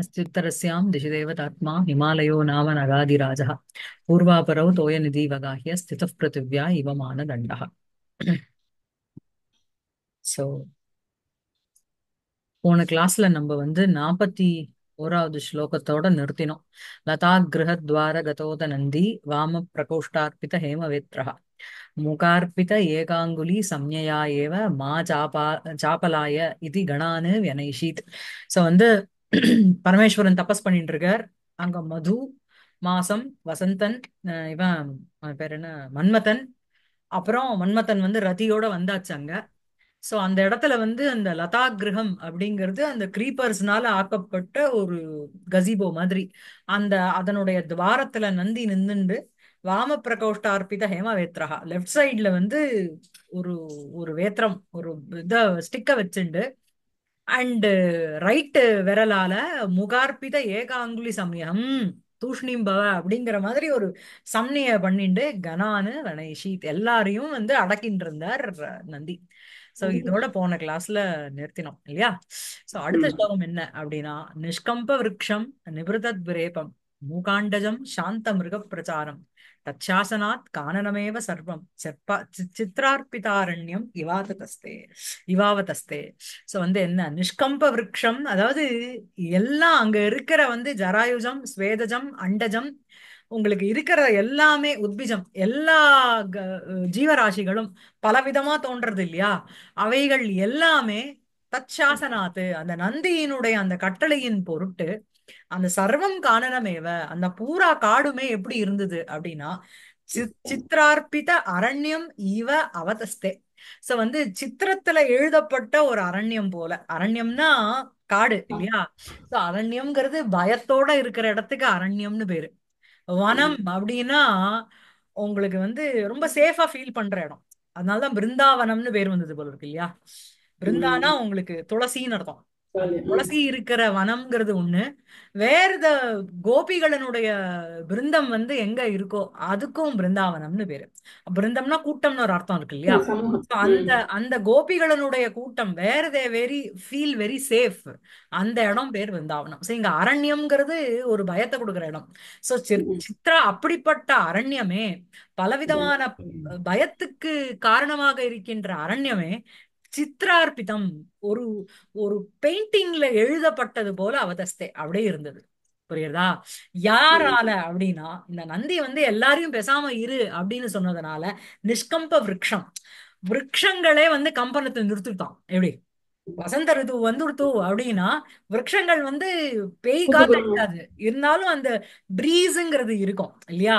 அஸ்தியுத்தரஸ்யாம் திசுதேவதாத்மா ஹிமாலயோ நாம நகாதிராஜா பூர்வாபரோ தோயநிதிவகாகிய ஸ்திதப்பிருத்திவ்யா இவமான தண்டா சோ போன கிளாஸ்ல நம்ம வந்து நாப்பத்தி ஓராவது ஸ்லோகத்தோட நிறுத்தினோம் லதா கிரகத்வார கதோத நந்தி வாம பிரகோஷ்டார்பித ஹேமவேத்ரஹா முகார்பித ஏகாங்குலி சம்யயா ஏவ மா சாபா சாப்பலாய இது கணானு வியனைஷீத் சோ வந்து பரமேஸ்வரன் தபஸ் பண்ணிட்டு இருக்கார் அங்க மது மாசம் வசந்தன் இவன் பேர் என்ன மன்மதன் அப்புறம் மன்மதன் வந்து ரதியோட வந்தாச்சு அங்க ஸோ அந்த இடத்துல வந்து அந்த லதா கிரகம் அப்படிங்கிறது அந்த கிரீப்பர்ஸ்னால ஆக்கப்பட்ட ஒரு கசிபோ மாதிரி அந்த அதனுடைய துவாரத்துல நந்தி நின்றுண்டு வாம பிரகோஷ்டா அர்ப்பித ஹேமா வேத்ரஹா லெஃப்ட் சைட்ல வந்து ஒரு ஒரு வேத்திரம் ஒரு இத ஸ்டிக்க வச்சுண்டு அண்டு ரைட்டு விரலால முகார்பித ஏகாங்குலி சமயம் தூஷ்ணிம் பவ அப்படிங்கிற மாதிரி ஒரு சம்னிய பண்ணிட்டு கனானு ரணேஷித் எல்லாரையும் வந்து இருந்தார் நந்தி சோ இதோட போன கிளாஸ்ல நிறுத்தினோம் இல்லையா சோ அடுத்த ஸ்லோகம் என்ன அப்படின்னா நிஷ்கம்ப விரக்ஷம் நிபிருதத் விரேபம் மூகாண்டஜம் சாந்த மிருக பிரச்சாரம் தச்சாசனாத் காணனமேவ சர்வம் செப்பா சித்திரார்பிதாரண்யம் இவாததஸ்தே இவாவதஸ்தே ஸோ வந்து என்ன நிஷ்கம்ப விரக்ஷம் அதாவது எல்லாம் அங்க இருக்கிற வந்து ஜராயுஜம் ஸ்வேதஜம் அண்டஜம் உங்களுக்கு இருக்கிற எல்லாமே உத்பிஜம் எல்லா ஜீவராசிகளும் பலவிதமா தோன்றது இல்லையா அவைகள் எல்லாமே தச்சாசனாத்து அந்த நந்தியினுடைய அந்த கட்டளையின் பொருட்டு அந்த சர்வம் காணனமேவ அந்த பூரா காடுமே எப்படி இருந்தது அப்படின்னா சித்திரார்பித அரண்யம் இவ அவதஸ்தே சோ வந்து சித்திரத்துல எழுதப்பட்ட ஒரு அரண்யம் போல அரண்யம்னா காடு இல்லையா சோ அரண்யம்ங்கிறது பயத்தோட இருக்கிற இடத்துக்கு அரண்யம்னு பேரு வனம் அப்படின்னா உங்களுக்கு வந்து ரொம்ப சேஃபா ஃபீல் பண்ற இடம் அதனாலதான் பிருந்தாவனம்னு பேர் வந்தது போல இருக்கு இல்லையா பிருந்தானா உங்களுக்கு துளசின்னு அர்த்தம் துளசி இருக்கிற வனம்ங்கிறது ஒண்ணு வேற கோபிகளனுடைய பிருந்தம் வந்து எங்க இருக்கோ அதுக்கும் பிருந்தாவனம்னு பேரு பிருந்தம்னா கூட்டம்னு ஒரு அர்த்தம் இருக்கு இல்லையா அந்த அந்த கோபிகளனுடைய கூட்டம் வேற they very feel very safe அந்த இடம் பேர் பிருந்தாவனம் சோ இங்க அரண்யம்ங்கிறது ஒரு பயத்தை கொடுக்குற இடம் சோ சித்ரா அப்படிப்பட்ட அரண்யமே பலவிதமான பயத்துக்கு காரணமாக இருக்கின்ற அரண்யமே சித்திரார்பிதம் ஒரு ஒரு பெயிண்டிங்ல எழுதப்பட்டது போல அவதஸ்தே அப்படியே இருந்தது புரியுறதா யாரால அப்படின்னா இந்த நந்தி வந்து எல்லாரையும் பேசாம இரு அப்படின்னு சொன்னதுனால நிஷ்கம்ப விரக்ஷம் விரக்ஷங்களே வந்து கம்பனத்தை நிறுத்திட்டான் எப்படி வசந்த ரிது வந்துடுத்து அப்படின்னா விரக்ஷங்கள் வந்து பேய் காத்திருக்காது இருந்தாலும் அந்த பிரீஸுங்கிறது இருக்கும் இல்லையா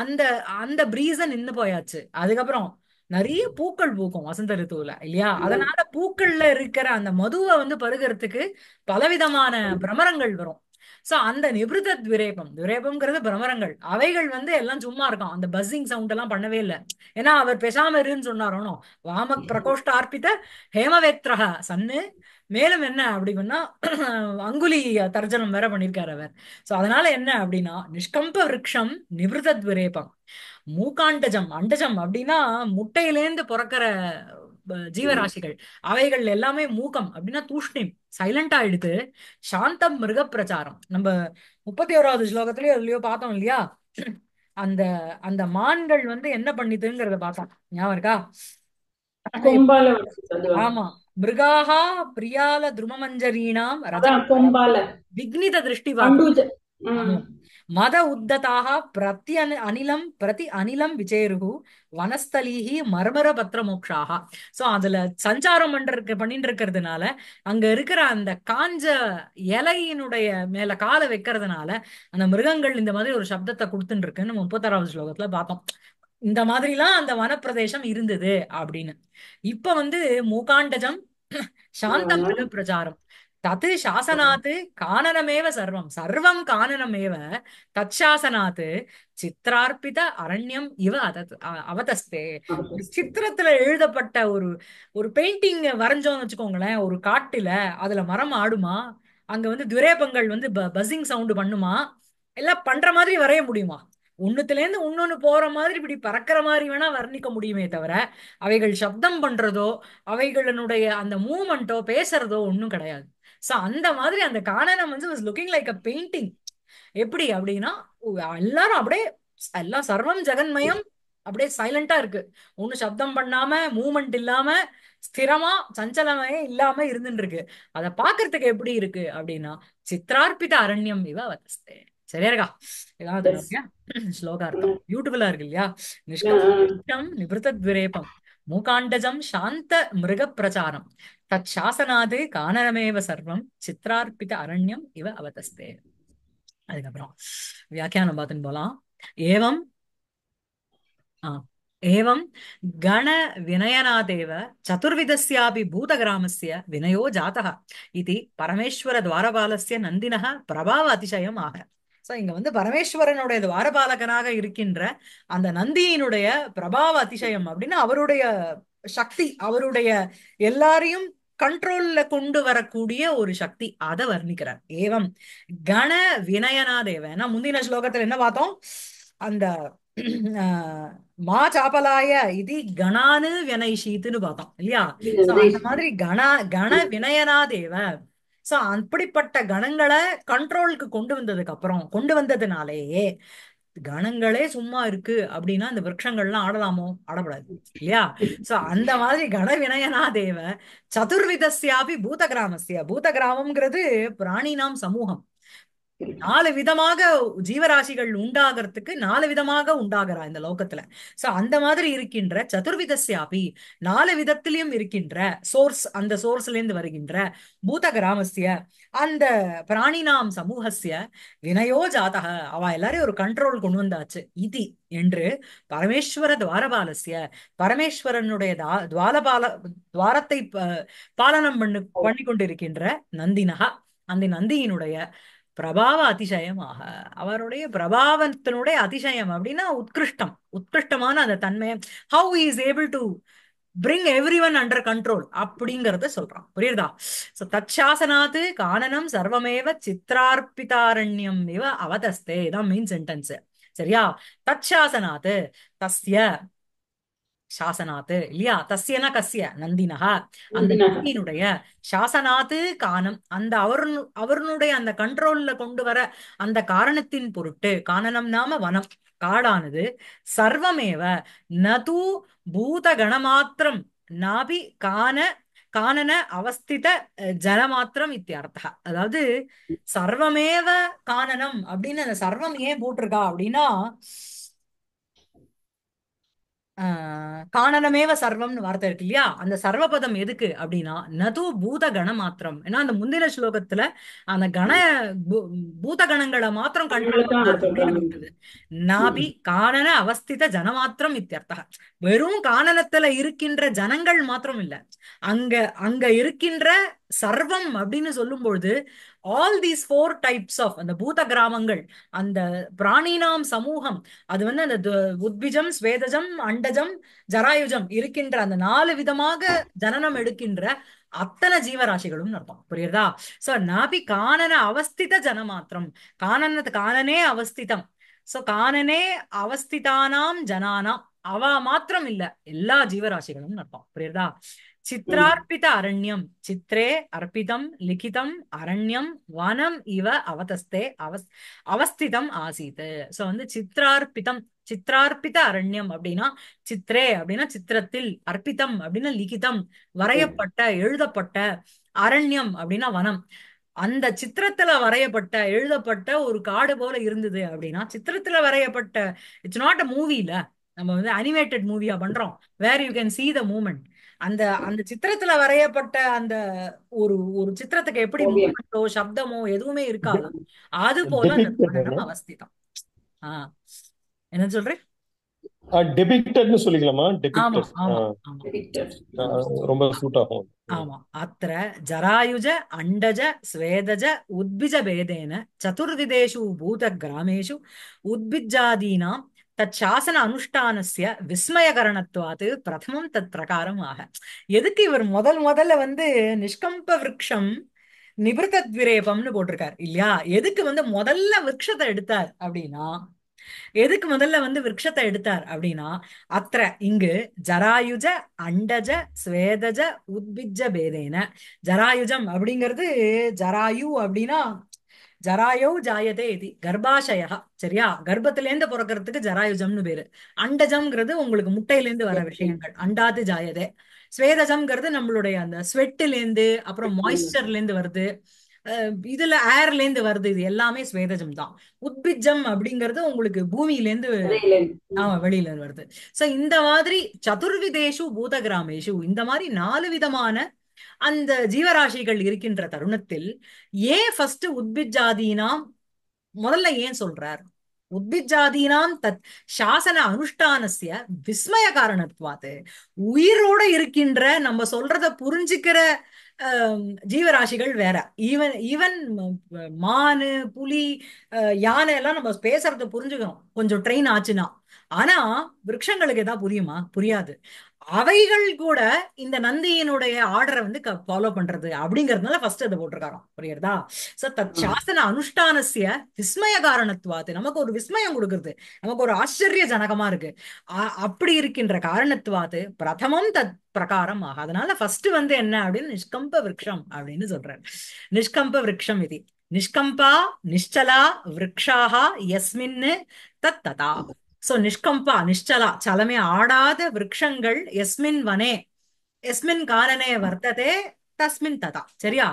அந்த அந்த பிரீஸை நின்று போயாச்சு அதுக்கப்புறம் நிறைய பூக்கள் பூக்கும் வசந்த ரித்துல இல்லையா அதனால பூக்கள்ல இருக்கிற அந்த மதுவை வந்து பருகிறதுக்கு பலவிதமான பிரமரங்கள் வரும் சோ அந்த நிபுத துரேபம் துரேபம்ங்கிறது பிரமரங்கள் அவைகள் வந்து எல்லாம் சும்மா இருக்கும் அந்த பஸ்ஸிங் சவுண்ட் எல்லாம் பண்ணவே இல்லை ஏன்னா அவர் பெசாம இருன்னு சொன்னாரோனோ வாம பிரகோஷ்ட ஆர்ப்பித்த ஹேமவேத்ரஹ சன்னு மேலும் என்ன அப்படின்னா அங்குலி தர்ஜனம் வேற பண்ணிருக்காரு அவர் சோ அதனால என்ன அப்படின்னா நிஷ்கம்ப விரக்ஷம் நிபுத துரேபம் மூக்காண்டஜம் அண்டஜம் அப்படின்னா முட்டையிலேந்து பிறக்கிற ஜீவராசிகள் அவைகள் எல்லாமே மூக்கம் அப்படின்னா தூஷ்ணிம் சைலண்டா எடுத்து சாந்தம் மிருக பிரச்சாரம் நம்ம முப்பத்தி ஓராவது ஸ்லோகத்திலயோ அதுலயோ பார்த்தோம் இல்லையா அந்த அந்த மான்கள் வந்து என்ன பண்ணிதுங்கிறத பார்த்தோம் ஞாபகம் இருக்கா ஆமா மிருகாஹா பிரியால துருமமஞ்சரீனாம் விக்னித திருஷ்டி மத உத்ததாக பிரத்தி அனு அனிலம் பிரதி அனிலம் விஜயருகு வனஸ்தலீகி மர்மர பத்திர மோக்ஷாக சோ அதுல சஞ்சாரம் பண்ற பண்ணிட்டு இருக்கிறதுனால அங்க இருக்கிற அந்த காஞ்ச இலையினுடைய மேல காலை வைக்கிறதுனால அந்த மிருகங்கள் இந்த மாதிரி ஒரு சப்தத்தை கொடுத்துட்டு இருக்குன்னு முப்பத்தாறாவது ஸ்லோகத்துல பார்த்தோம் இந்த மாதிரிலாம் அந்த வனப்பிரதேசம் இருந்தது அப்படின்னு இப்ப வந்து மூகாண்டஜம் சாந்தம் பிரச்சாரம் தத் சாசனாத் காணனமேவ சர்வம் சர்வம் காணனமேவ தத் சாசனாத் சித்திரார்ப்பித அரண்யம் இவ அத அவதஸ்தே சித்திரத்துல எழுதப்பட்ட ஒரு ஒரு பெயிண்டிங் வரைஞ்சோம்னு வச்சுக்கோங்களேன் ஒரு காட்டுல அதுல மரம் ஆடுமா அங்க வந்து துரேபங்கள் வந்து பசிங் சவுண்டு பண்ணுமா எல்லாம் பண்ற மாதிரி வரைய முடியுமா ஒன்னுத்துல இருந்து ஒன்னொன்னு போற மாதிரி இப்படி பறக்கிற மாதிரி வேணா வர்ணிக்க முடியுமே தவிர அவைகள் சப்தம் பண்றதோ அவைகளினுடைய அந்த மூமெண்டோ பேசுறதோ ஒன்றும் கிடையாது சோ அந்த மாதிரி அந்த காணனம் வந்து was looking like a painting எப்படி அப்படின்னா எல்லாரும் அப்படியே எல்லாம் சர்வம் ஜெகன்மயம் அப்படியே சைலண்டா இருக்கு ஒண்ணு சப்தம் பண்ணாம மூமெண்ட் இல்லாம ஸ்திரமா சஞ்சலமே இல்லாம இருந்துட்டு இருக்கு அதை பாக்குறதுக்கு எப்படி இருக்கு அப்படின்னா சித்ரார்பித அரண்யம் இவ வத்தே சரியா இருக்கா ஏதாவது ஸ்லோகா இருக்கும் பியூட்டிஃபுல்லா இருக்கு இல்லையா நிஷ்கம் நிபிருத்த துரேபம் மூகாண்டஜம் சாந்த மிருக பிரச்சாரம் தத் சாசனாது கானரமேவ சர்வம் சித்ரார்ப்பித அரண்யம் இவ அவதஸ்தே அதுக்கப்புறம் வியாக்கியானம் பார்த்துன்னு போலாம் ஏவம் ஆஹ் ஏவம் கண एवं गणविनयनादेव चतुर्विधस्यापि வினயோ विनयो இது பரமேஸ்வர துவாரபாலசிய नन्दिनः பிரபாவ அதிசயம் ஆக ஸோ இங்க வந்து பரமேஸ்வரனுடைய துவாரபாலகனாக இருக்கின்ற அந்த நந்தியினுடைய பிரபாவ அதிசயம் அப்படின்னு அவருடைய சக்தி அவருடைய எல்லாரையும் கண்ட்ரோல்ல கொண்டு வரக்கூடிய ஒரு சக்தி அதை வர்ணிக்கிறார் ஏவம் கண வினயனா தேவன் ஏன்னா முந்தின ஸ்லோகத்துல என்ன பார்த்தோம் அந்த மா சாப்பலாய இது கணானு சீத்துன்னு பார்த்தோம் இல்லையா அந்த மாதிரி கண கண வினயனா தேவன் ஸோ அப்படிப்பட்ட கணங்களை கண்ட்ரோலுக்கு கொண்டு வந்ததுக்கு அப்புறம் கொண்டு வந்ததுனாலேயே கணங்களே சும்மா இருக்கு அப்படின்னா இந்த விரக்ஷங்கள்லாம் ஆடலாமோ ஆடப்படாது இல்லையா சோ அந்த மாதிரி கண வினயனா தேவ சதுர்விதஸ்யாபி பூத கிராமஸ்ய பூத கிராமம்ங்கிறது பிராணி நாம் சமூகம் நாலு விதமாக ஜீவராசிகள் உண்டாகிறதுக்கு நாலு விதமாக உண்டாகிறா இந்த லோகத்துல சோ அந்த மாதிரி இருக்கின்ற சாபி நாலு விதத்திலையும் இருக்கின்ற சோர்ஸ் அந்த சோர்ஸ்ல இருந்து வருகின்ற பூத கிராமசிய அந்த பிராணினாம் சமூகஸ்ய வினயோ ஜாதக அவ எல்லாரையும் ஒரு கண்ட்ரோல் கொண்டு வந்தாச்சு இது என்று பரமேஸ்வர துவாரபாலசிய பரமேஸ்வரனுடைய துவாலபால துவாரத்தை பாலனம் பண்ணு பண்ணி கொண்டிருக்கின்ற நந்தினகா அந்த நந்தியினுடைய பிரபாவ அதிசயமாக அவருடைய பிரபாவத்தினுடைய அதிசயம் அப்படின்னா உத்கிருஷ்டம் உத்கிருஷ்டமான அந்த தன்மை how is able to bring everyone under control அப்படிங்கறத சொல்றான் புரியுதா சோ தச்சாசனாத்து காணனம் சர்வமேவ சித்ரார்பிதாரண்யம் இவ அவதஸ்தே தான் மீன் சென்டென்ஸ் சரியா தச்சாசனாத்து தஸ்ய சாசனாத்து இல்லையா தசியனா கசிய நந்தினகா அந்த நந்தியினுடைய சாசனாத்து காணம் அந்த அவரு அவருடைய அந்த கண்ட்ரோல்ல கொண்டு வர அந்த காரணத்தின் பொருட்டு காணனம் நாம வனம் காடானது சர்வமேவ நது பூத கணமாத்திரம் நாபி காண காணன அவஸ்தித ஜலமாத்திரம் இத்தியர்த்தா அதாவது சர்வமேவ காணனம் அப்படின்னு அந்த சர்வம் ஏன் போட்டிருக்கா அப்படின்னா காணனமேவ சர்வம்னு வார்த்தை இருக்கு இல்லையா அந்த சர்வபதம் எதுக்கு அப்படின்னா நது பூத கண மாத்திரம் ஏன்னா அந்த முந்தின ஸ்லோகத்துல அந்த கண பூத கணங்களை மாத்திரம் கண்களுக்கு நாபி காணன அவஸ்தித ஜனமாத்திரம் இத்தியர்த்தக வெறும் காணனத்துல இருக்கின்ற ஜனங்கள் மாத்திரம் இல்ல அங்க அங்க இருக்கின்ற சர்வம் அப்படின்னு சொல்லும்பொழுது all these four types of அந்த பூத கிராமங்கள் அந்த பிராணினாம் சமூகம் அது வந்து அந்த உத்விஜம் ஸ்வேதஜம் அண்டஜம் ஜராயுஜம் இருக்கின்ற அந்த நாலு விதமாக ஜனனம் எடுக்கின்ற அத்தனை ஜீவராசிகளும் அர்த்தம் புரியுறதா சோ நாபி காணன அவஸ்தித ஜனமாத்திரம் காணன காணனே அவஸ்திதம் சோ காணனே அவஸ்திதானாம் ஜனானாம் அவ மாத்திரம் இல்ல எல்லா ஜீவராசிகளும் நடப்பான் புரியுறதா சித்திரார்ப்பித அரண்யம் சித்திரே அர்ப்பிதம் லிகிதம் அரண்யம் வனம் இவ அவதஸ்தே அவஸ் அவஸ்திதம் ஆசீத் சோ வந்து சித்திரார்ப்பிதம் சித்திரார்ப்பித அரண்யம் அப்படின்னா சித்ரே அப்படின்னா சித்திரத்தில் அர்ப்பிதம் அப்படின்னா லிகிதம் வரையப்பட்ட எழுதப்பட்ட அரண்யம் அப்படின்னா வனம் அந்த சித்திரத்துல வரையப்பட்ட எழுதப்பட்ட ஒரு காடு போல இருந்தது அப்படின்னா சித்திரத்துல வரையப்பட்ட இட்ஸ் நாட் அ மூவில நம்ம வந்து அனிமேட்டட் மூவியா பண்றோம் where you can see the moment அந்த அந்த சித்திரத்துல வரையப்பட்ட அந்த ஒரு ஒரு சித்திரத்துக்கு எப்படி மூமெண்டோ சப்தமோ எதுவுமே இருக்காது அது போல அந்த அவஸ்திதான் ஆஹ் என்ன சொல்றேன் டெபிக்டட்னு சொல்லிக்கலாமா ஆமா அத்திர ஜராயுஜ அண்டஜ ஸ்வேதஜ உத்பிஜ பேதேன சதுர்விதேஷு பூத கிராமேஷு உத்பிஜாதீனாம் தத் சாசன அனுஷ்டானசிய விஸ்மயகரணத்துவாது பிரதமம் தத் பிரகாரம் ஆக எதுக்கு இவர் முதல் முதல்ல வந்து நிஷ்கம்ப விரக்ஷம் விரேபம்னு போட்டிருக்காரு இல்லையா எதுக்கு வந்து முதல்ல விரக்ஷத்தை எடுத்தார் அப்படின்னா எதுக்கு முதல்ல வந்து விரக்ஷத்தை எடுத்தார் அப்படின்னா அத்திர இங்கு ஜராயுஜ அண்டஜ ஸ்வேதஜ உத்பிஜ பேதேன ஜராயுஜம் அப்படிங்கிறது ஜராயு அப்படின்னா ஜராயோ ஜாயதே இது கர்ப்பாசயா சரியா கர்ப்பத்திலேருந்து பிறக்கிறதுக்கு ஜராயுஜம்னு பேரு அண்டஜம்ங்கிறது உங்களுக்கு முட்டையிலேருந்து வர விஷயங்கள் அண்டாது ஜாயதே ஸ்வேதஜம்ங்கிறது நம்மளுடைய அந்த ஸ்வெட்டிலேருந்து அப்புறம் மாய்ஸ்டர்லேருந்து வருது இதுல ஏர்ல இருந்து வருது இது எல்லாமே ஸ்வேதஜம் தான் உத்பிஜம் அப்படிங்கிறது உங்களுக்கு பூமியில இருந்து ஆமா வெளியில இருந்து வருது சோ இந்த மாதிரி சதுர்விதேஷு பூதகிராமேஷு இந்த மாதிரி நாலு விதமான அந்த ஜீவராசிகள் இருக்கின்ற தருணத்தில் ஏன் ஃபர்ஸ்ட் உத்பிஜாதீனாம் முதல்ல ஏன் சொல்றார் உத்பிஜாதீனாம் தத் சாசன அனுஷ்டானசிய விஸ்மய காரணத்துவாது உயிரோட இருக்கின்ற நம்ம சொல்றத புரிஞ்சுக்கிற ஜீவராசிகள் வேற ஈவன் ஈவன் மானு புலி யானை எல்லாம் நம்ம பேசுறத புரிஞ்சுக்கணும் கொஞ்சம் ட்ரெயின் ஆச்சுன்னா ஆனா விரக்ஷங்களுக்கு ஏதாவது புரியுமா புரியாது அவைகள் கூட இந்த நந்தியினுடைய ஆர்டரை வந்து ஃபாலோ பண்றது அப்படிங்கறதுனால ஃபர்ஸ்ட் அதை போட்டிருக்காராம் புரியுறதா சோ சாசன அனுஷ்டானசிய விஸ்மய காரணத்துவாது நமக்கு ஒரு விஸ்மயம் கொடுக்குறது நமக்கு ஒரு ஆச்சரிய ஜனகமா இருக்கு அப்படி இருக்கின்ற காரணத்துவாது பிரதமம் தத் பிரகாரம் ஆக அதனால ஃபர்ஸ்ட் வந்து என்ன அப்படின்னு நிஷ்கம்ப விரக்ஷம் அப்படின்னு சொல்றாரு நிஷ்கம்ப விரக்ஷம் இது நிஷ்கம்பா நிஷ்டலா விரக்ஷாக எஸ்மின்னு தத் ததா சோ நிஷ்கம்பா நிஷ்டலா சலமே ஆடாத விரக்ஷங்கள் எஸ்மின் வனே எஸ்மின் காலனே வர்த்ததே தஸ்மின் ததா சரியா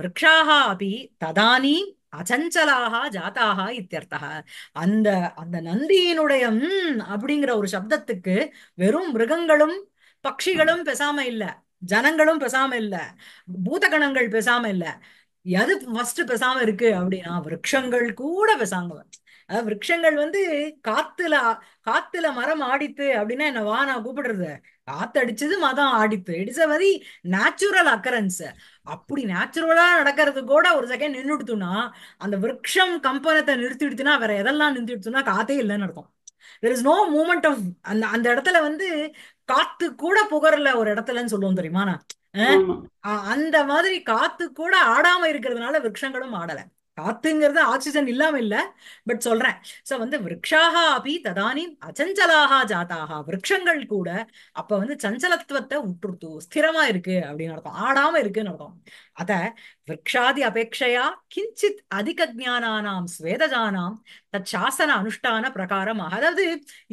விரக்ஷாக அப்படி ததானி அச்சஞ்சலாக ஜாத்தாக இத்தியர்த்தக அந்த அந்த நந்தியினுடைய அப்படிங்கிற ஒரு சப்தத்துக்கு வெறும் மிருகங்களும் பட்சிகளும் பெசாம இல்ல ஜனங்களும் பெசாம இல்ல பூதகணங்கள் பெசாம இல்ல எது ஃபர்ஸ்ட் பெசாம இருக்கு அப்படின்னா விரக்ஷங்கள் கூட பெசாங்க விரக்ஷங்கள் வந்து காத்துல காத்துல மரம் ஆடித்து அப்படின்னா என்ன வா நான் கூப்பிடுறது காத்து அடிச்சது மதம் ஆடித்து it's a very natural occurrence அப்படி நேச்சுரலா நடக்கிறது கூட ஒரு செகண்ட் நின்றுடுத்துனா அந்த விரக்ஷம் கம்பனத்தை நிறுத்திடுத்துனா வேற எதெல்லாம் நிறுத்திடுத்துனா காத்தே இல்லைன்னு அர்த்தம் there is no moment of அந்த அந்த இடத்துல வந்து காத்து கூட புகரல ஒரு இடத்துலன்னு சொல்லுவோம் தெரியுமா நான் அந்த மாதிரி காத்து கூட ஆடாம இருக்கிறதுனால விரக்ஷங்களும் ஆடலை காத்துங்கிறது ஆக்சிஜன் இல்லாம இல்ல பட் சொல்றேன் சோ வந்து விரக்ஷாக அபி ததானின் அச்சஞ்சலாக ஜாதாக விரக்ஷங்கள் கூட அப்ப வந்து சஞ்சலத்துவத்தை உற்றுத்து ஸ்திரமா இருக்கு அப்படின்னு அர்த்தம் ஆடாம இருக்குன்னு அர்த்தம் அத விரக்ஷாதி அபேட்சையா கிஞ்சித் அதிக ஜானானாம் ஸ்வேதஜானாம் தத் சாசன அனுஷ்டான பிரகாரமாக அதாவது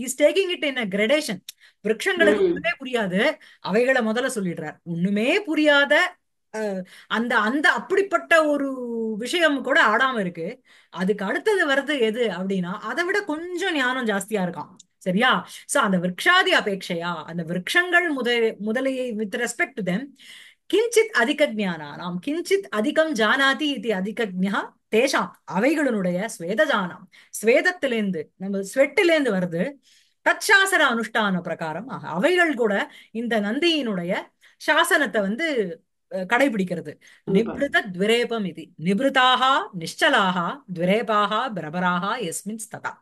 is taking it in a gradation விரக்ஷங்களுக்கு ஒண்ணுமே புரியாது அவைகளை முதல்ல சொல்லிடுறார் ஒண்ணுமே புரியாத அந்த அந்த அப்படிப்பட்ட ஒரு விஷயம் கூட ஆடாம இருக்கு அதுக்கு அடுத்தது வருது எது அப்படின்னா அதை விட கொஞ்சம் ஞானம் ஜாஸ்தியா இருக்கான் சரியா சோ அந்த விரக்ஷாதி அபேட்சையா அந்த விரக்ஷங்கள் முதல் முதலையை வித் ரெஸ்பெக்ட் டு தெம் கிஞ்சித் அதிக ஜானா நாம் கிஞ்சித் அதிகம் ஜானாதி இது ஜா தேஷாம் அவைகளுடைய ஸ்வேதஜானம் ஸ்வேதத்திலேந்து நம்ம ஸ்வெட்டிலேந்து வருது தற்சாசன அனுஷ்டான பிரகாரம் அவைகள் கூட இந்த நந்தியினுடைய சாசனத்தை வந்து கடைபிடிக்கிறது நிபுத துவரேபம் இது நிபுதாக நிச்சலாக துவரேபாக பிரபராக எஸ்மின் ததா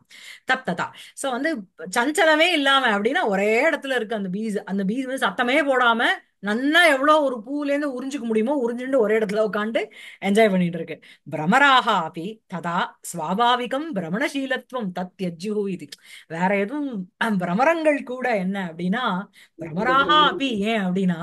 தப் ததா சோ வந்து சஞ்சலமே இல்லாம அப்படின்னா ஒரே இடத்துல இருக்கு அந்த பீஸ் அந்த பீஸ் வந்து சத்தமே போடாம நல்லா எவ்வளோ ஒரு பூலேருந்து உறிஞ்சிக்க முடியுமோ உறிஞ்சுட்டு ஒரே இடத்துல உட்காந்து என்ஜாய் பண்ணிட்டு இருக்கு பிரமராக அப்படி ததா சுவாபாவிகம் பிரமணசீலத்துவம் தத்யஜு இது வேற எதுவும் பிரமரங்கள் கூட என்ன அப்படின்னா பிரமராக அப்படி ஏன் அப்படின்னா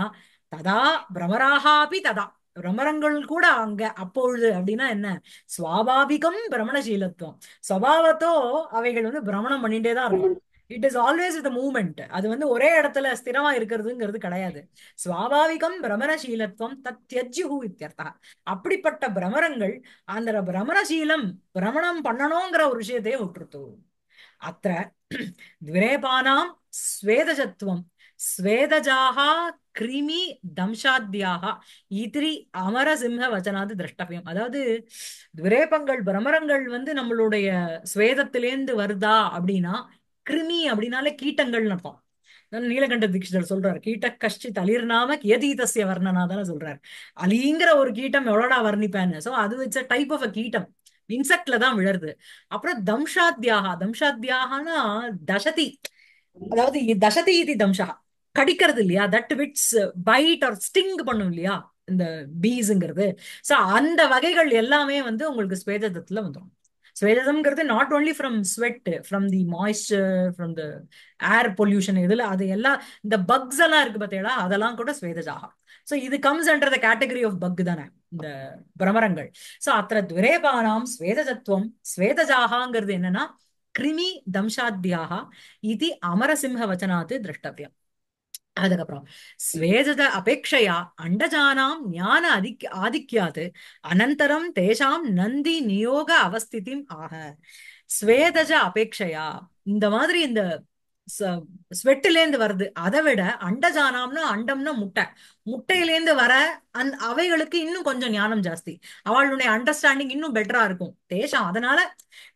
ததா பிரமராகாபி ததா பிரமரங்கள் கூட அங்க அப்பொழுது அப்படின்னா என்ன சுவாபாவிகம் பிரமணசீலத்துவம் சுவாவத்தோ அவைகள் வந்து பிரமணம் பண்ணிட்டே தான் இருக்கும் it is always with moment அது வந்து ஒரே இடத்துல ஸ்திரமா இருக்கிறதுங்கிறது கிடையாது சுவாபாவிகம் பிரமரசீலத்துவம் தத்யஜ்யுஹு இத்தியர்த்தா அப்படிப்பட்ட பிரமரங்கள் அந்த பிரமரசீலம் பிரமணம் பண்ணணுங்கிற ஒரு விஷயத்தையே விட்டுருத்து அத்த விரேபானாம் ஸ்வேதஜத்துவம் ஸ்வேதஜாகா கிருமி தம்சாத்தியாக இத்திரி சிம்ம வச்சனாது திரஷ்டவியம் அதாவது துரேபங்கள் பிரமரங்கள் வந்து நம்மளுடைய சுவேதத்திலேந்து வருதா அப்படின்னா கிருமி அப்படின்னாலே கீட்டங்கள்னு அர்த்தம் நீலகண்ட தீட்சிதர் சொல்றாரு கீட்ட கஷ்டி தளிர்னாம எதீதசிய வர்ணனா தானே சொல்றாரு அலிங்கிற ஒரு கீட்டம் எவ்வளோடா வர்ணிப்பேன்னு சோ அது இட்ஸ் டைப் ஆஃப் அ கீட்டம் இன்செக்ட்ல தான் விழருது அப்புறம் தம்சாத்தியாகா தம்சாத்தியாகனா தசதி அதாவது தசதி இது தம்ஷா கடிக்கிறது இல்லையா that which bite uh, or sting பண்ணும் இல்லையா இந்த பீஸ்ங்கிறது ஸோ அந்த வகைகள் எல்லாமே வந்து உங்களுக்கு ஸ்வேதத்தில் வந்துடும் ஸ்வேதம்ங்கிறது not only from sweat from the moisture from the air pollution இதில் அது எல்லாம் இந்த பக்ஸ் எல்லாம் இருக்கு பார்த்தீங்களா அதெல்லாம் கூட ஸ்வேதஜாகம் ஸோ இது comes under the category of bug தானே இந்த பிரமரங்கள் ஸோ அத்த துரேபானாம் ஸ்வேதஜத்துவம் ஸ்வேதஜாகாங்கிறது என்னன்னா கிருமி தம்சாத்யாகா இது அமரசிம்ஹ வச்சனாத்து திரஷ்டவியம் அதுக்கப்புறம் ஸ்வேஜத அபேட்சையா அண்டஜானாம் ஞான அதிக் ஆதிக்கியாது அனந்தரம் தேசாம் நந்தி நியோக அவஸ்தித்தின் ஆக ஸ்வேதஜ அபேட்சையா இந்த மாதிரி இந்த ஸ்வெட்டிலேந்து வருது அதை விட அண்டஜானாம்னா அண்டம்னா முட்டை முட்டையிலேந்து வர அந் அவைகளுக்கு இன்னும் கொஞ்சம் ஞானம் ஜாஸ்தி அவளுடைய அண்டர்ஸ்டாண்டிங் இன்னும் பெட்டரா இருக்கும் தேசம் அதனால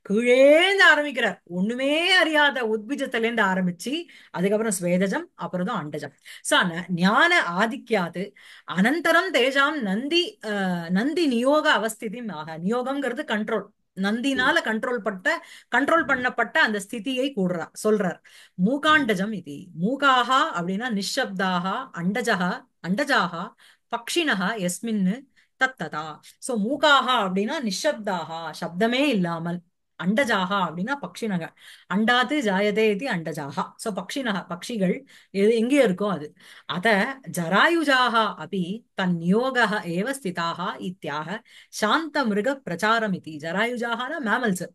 கீழேந்து ஆரம்பிக்கிறார் ஒண்ணுமே அறியாத உத்விஜத்திலேந்து ஆரம்பிச்சு அதுக்கப்புறம் ஸ்வேதஜம் அப்புறம் தான் அண்டஜம் சோ ஞான ஆதிக்காது அனந்தரம் தேஜாம் நந்தி நந்தி நியோக அவஸ்திதி ஆக நியோகம்ங்கிறது கண்ட்ரோல் நந்தினால கண்ட்ரோல் பட்ட கண்ட்ரோல் பண்ணப்பட்ட அந்த ஸ்திதியை கூடுறா சொல்றார் மூகாண்டஜம் இது மூகாகா அப்படின்னா நிஷப்தாகா அண்டஜகா அண்டஜாகா பக்ஷினகா எஸ்மின்னு தத்ததா சோ மூகாகா அப்படின்னா நிஷப்தாகா சப்தமே இல்லாமல் அண்டஜாகா அப்படின்னா பக்ஷினக அண்டாது ஜாயதே இது அண்டஜாகா ஸோ பக்ஷினக பக்ஷிகள் எது எங்கே இருக்கோ அது அத ஜராயுஜாக அப்படி தன் நியோக ஏவ ஸ்திதாக இத்தியாக சாந்த மிருக பிரச்சாரம் இது ஜராயுஜாகனா மேமல்ஸ்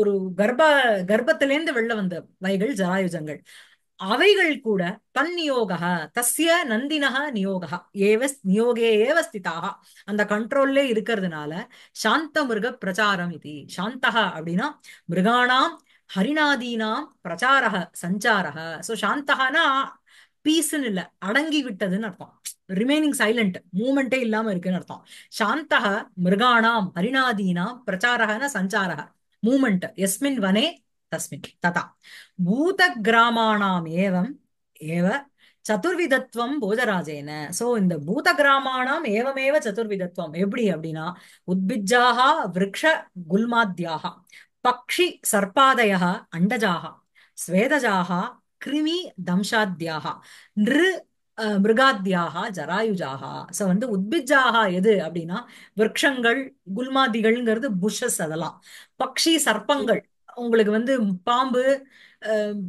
ஒரு கர்ப்ப கர்ப்பத்திலேருந்து வெளில வந்த வைகள் ஜராயுஜங்கள் அவைகள் கூட தன் நியோகா தஸ்ய நந்தினக நியோகா ஏவ நியோகே ஏவஸ்திதாக அந்த கண்ட்ரோல்லே இருக்கிறதுனால சாந்த மிருக பிரச்சாரம் இது சாந்தகா அப்படின்னா மிருகானாம் ஹரிநாதீனாம் பிரச்சார சஞ்சாரக சோ சாந்தகானா பீஸ்ன்னு இல்ல அடங்கி விட்டதுன்னு அர்த்தம் ரிமைனிங் சைலண்ட் மூமெண்டே இல்லாம இருக்குன்னு அர்த்தம் சாந்தக மிருகாணாம் ஹரிநாதீனாம் பிரச்சாரகன சஞ்சாரக மூமெண்ட் எஸ்மின் வனே तस्मिन् तथा பூதகிராமாணாம் ஏவம் ஏவ சதுர்விதத்துவம் போஜராஜேன சோ இந்த பூத கிராமானாம் ஏவமேவ சதுர்விதத்துவம் எப்படி அப்படின்னா உத்பிஜாக விரக்ஷ குல்மாத்தியாக பக்ஷி சர்பாதய அண்டஜாக ஸ்வேதஜாக கிருமி தம்சாத்தியாக நிரு மிருகாத்தியாக ஜராயுஜாக சோ வந்து உத்பிஜாக எது அப்படின்னா விரக்ஷங்கள் குல்மாதிகள்ங்கிறது புஷஸ் அதெல்லாம் பக்ஷி சர்ப்பங்கள் உங்களுக்கு வந்து பாம்பு